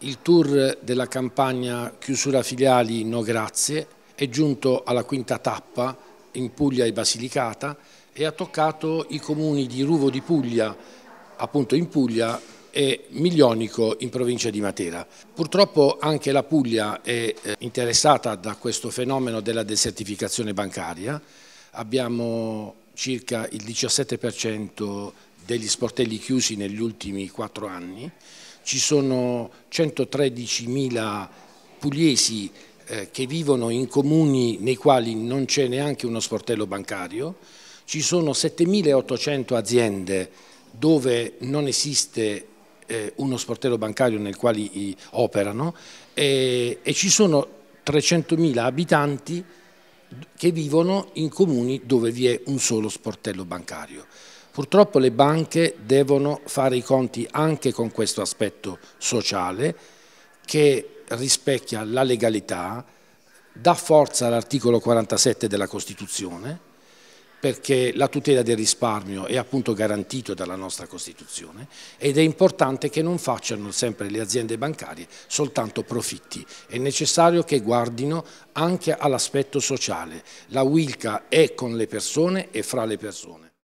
Il tour della campagna Chiusura filiali No Grazie è giunto alla quinta tappa in Puglia e Basilicata e ha toccato i comuni di Ruvo di Puglia, appunto in Puglia, e Miglionico in provincia di Matera. Purtroppo anche la Puglia è eh, interessata da questo fenomeno della desertificazione bancaria. Abbiamo circa il 17% degli sportelli chiusi negli ultimi quattro anni ci sono 113.000 pugliesi eh, che vivono in comuni nei quali non c'è neanche uno sportello bancario, ci sono 7.800 aziende dove non esiste eh, uno sportello bancario nel quale operano e ci sono 300.000 abitanti che vivono in comuni dove vi è un solo sportello bancario. Purtroppo le banche devono fare i conti anche con questo aspetto sociale che rispecchia la legalità, dà forza all'articolo 47 della Costituzione perché la tutela del risparmio è appunto garantito dalla nostra Costituzione ed è importante che non facciano sempre le aziende bancarie soltanto profitti, è necessario che guardino anche all'aspetto sociale, la Wilca è con le persone e fra le persone.